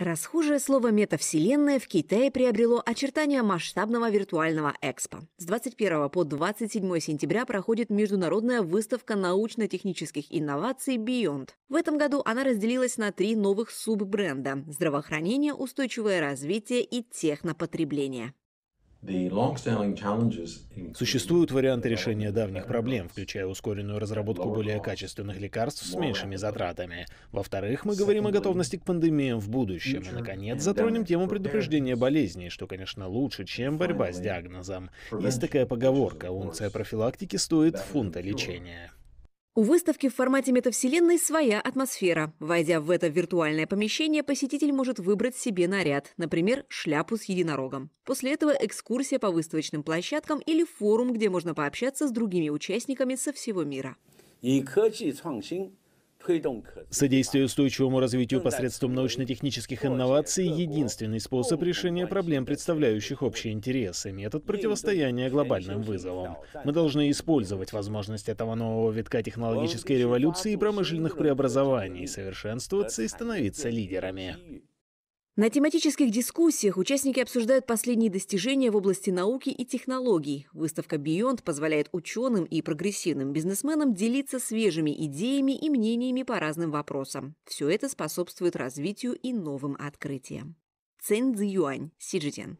Расхожее слово «метавселенная» в Китае приобрело очертания масштабного виртуального экспо. С 21 по 27 сентября проходит международная выставка научно-технических инноваций Beyond. В этом году она разделилась на три новых суббренда – здравоохранение, устойчивое развитие и технопотребление. Существуют варианты решения давних проблем, включая ускоренную разработку более качественных лекарств с меньшими затратами. Во-вторых, мы говорим о готовности к пандемиям в будущем. И, наконец, затронем тему предупреждения болезней, что, конечно, лучше, чем борьба с диагнозом. Есть такая поговорка «Унция профилактики стоит фунта лечения». У выставки в формате метавселенной своя атмосфера. Войдя в это виртуальное помещение, посетитель может выбрать себе наряд, например, шляпу с единорогом. После этого экскурсия по выставочным площадкам или форум, где можно пообщаться с другими участниками со всего мира. 以科技创新 Содействие устойчивому развитию ну посредством типа, научно-технических инноваций – единственный способ решения проблем, представляющих общие интересы, метод противостояния глобальным вызовам. Мы должны использовать возможность этого нового витка технологической революции и промышленных преобразований, совершенствоваться и э, становиться лидерами. На тематических дискуссиях участники обсуждают последние достижения в области науки и технологий. Выставка Beyond позволяет ученым и прогрессивным бизнесменам делиться свежими идеями и мнениями по разным вопросам. Все это способствует развитию и новым открытиям. Цен Цзюань, Сиджитян.